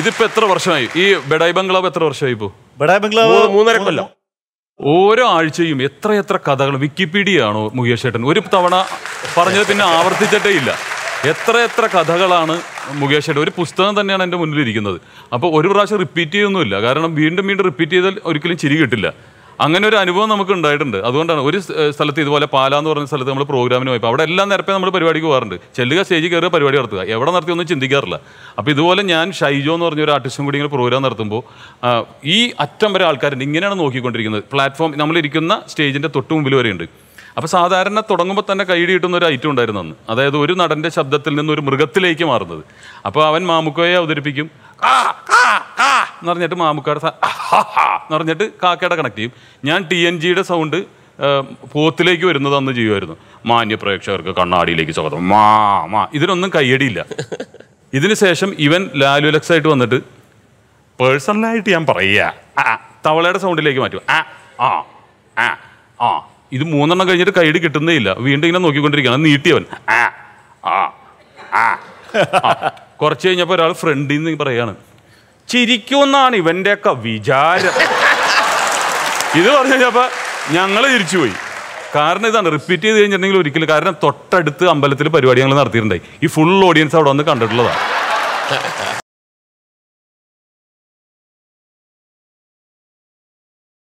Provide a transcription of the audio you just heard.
ഇതിപ്പോ എത്ര വർഷമായി ഈ ബഡായ് ബംഗ്ലാവ് എത്ര വർഷമായി ഇപ്പോ ബഡായി ബംഗ്ലാവ് മൂന്നര കൊല്ലം ഓരോ ആഴ്ചയും എത്രയെത്ര കഥകൾ വിക്കിപീഡിയ ആണോ മുകേഷേട്ടൻ ഒരു തവണ പറഞ്ഞത് പിന്നെ ആവർത്തിച്ചിട്ടേ ഇല്ല എത്രയെത്ര കഥകളാണ് മുകേഷേട്ടൻ ഒരു പുസ്തകം തന്നെയാണ് എൻ്റെ മുന്നിലിരിക്കുന്നത് അപ്പോൾ ഒരു പ്രാവശ്യം റിപ്പീറ്റ് ചെയ്യൊന്നുമില്ല കാരണം വീണ്ടും വീണ്ടും റിപ്പീറ്റ് ചെയ്താൽ ഒരിക്കലും ചിരി കിട്ടില്ല അങ്ങനെ ഒരു അനുഭവം നമുക്ക് ഉണ്ടായിട്ടുണ്ട് അതുകൊണ്ടാണ് ഒരു സ്ഥലത്ത് ഇതുപോലെ പാല എന്ന് പറഞ്ഞ സ്ഥലത്ത് നമ്മൾ പ്രോഗ്രാമിന് പോയപ്പോൾ അവിടെ എല്ലാം നേരത്തെ നമ്മൾ പരിപാടിക്ക് പോകാറുണ്ട് ചെല്ലുക സ്റ്റേജിൽ കയറുക പരിപാടി നടത്തുക എവിടെ നടത്തിയൊന്നും ചിന്തിക്കാറില്ല അപ്പോൾ ഇതുപോലെ ഞാൻ ഷൈജോ എന്ന് പറഞ്ഞ ഒരു ആർട്ടിസ്റ്റും കൂടി ഇങ്ങനെ പ്രോഗ്രാം നടത്തുമ്പോൾ ഈ അറ്റം വരെ ആൾക്കാരുണ്ട് ഇങ്ങനെയാണ് നോക്കിക്കൊണ്ടിരിക്കുന്നത് പ്ലാറ്റ്ഫോം നമ്മളിരിക്കുന്ന സ്റ്റേജിൻ്റെ തൊട്ട് മുമ്പിൽ വരെയുണ്ട് അപ്പോൾ സാധാരണ തുടങ്ങുമ്പോൾ തന്നെ കൈയിടി കിട്ടുന്ന ഒരു ഐറ്റം ഉണ്ടായിരുന്നു അന്ന് അതായത് ഒരു നടൻ്റെ ശബ്ദത്തിൽ നിന്ന് ഒരു മൃഗത്തിലേക്ക് മാറുന്നത് അപ്പോൾ അവൻ മാമുക്കോയെ അവതരിപ്പിക്കും എന്ന് പറഞ്ഞിട്ട് മാമുക്കയുടെ എന്ന് പറഞ്ഞിട്ട് കാക്കയുടെ കണക്ട് ചെയ്യും ഞാൻ ടി എൻ ജിയുടെ സൗണ്ട് പോത്തിലേക്ക് വരുന്നത് അന്ന് ചെയ്യുമായിരുന്നു മാന്യ പ്രേക്ഷകർക്ക് കണ്ണാടിയിലേക്ക് സ്വാഗതം മാ മാ ഇതിനൊന്നും കയ്യടിയില്ല ഇതിന് ശേഷം ഇവൻ ലാലുലക്സ് ആയിട്ട് വന്നിട്ട് പേഴ്സണലായിട്ട് ഞാൻ പറയുക തവളയുടെ സൗണ്ടിലേക്ക് മാറ്റും ആ ആ ആ ആ ഇത് മൂന്നെണ്ണം കഴിഞ്ഞിട്ട് കൈയ്യടി കിട്ടുന്നേ ഇല്ല വീണ്ടും ഇങ്ങനെ നോക്കിക്കൊണ്ടിരിക്കുകയാണ് നീട്ടിയവൻ ആ ആ ആ കുറച്ച് കഴിഞ്ഞപ്പോൾ ഒരാൾ ഫ്രണ്ടിൽ നിന്ന് പറയാണ് ചിരിക്കുമെന്നാണ് ഇവൻ്റെയൊക്കെ വിചാരം ഇത് പറഞ്ഞു കഴിഞ്ഞപ്പോൾ ഞങ്ങൾ തിരിച്ചുപോയി കാരണം ഇതാണ് റിപ്പീറ്റ് ചെയ്ത് കഴിഞ്ഞിട്ടുണ്ടെങ്കിൽ ഒരിക്കലും കാരണം തൊട്ടടുത്ത് അമ്പലത്തിൽ പരിപാടി ഞങ്ങൾ നടത്തിയിട്ടുണ്ടായി ഈ ഫുൾ ഓഡിയൻസ് അവിടെ വന്ന് കണ്ടിട്ടുള്ളതാണ്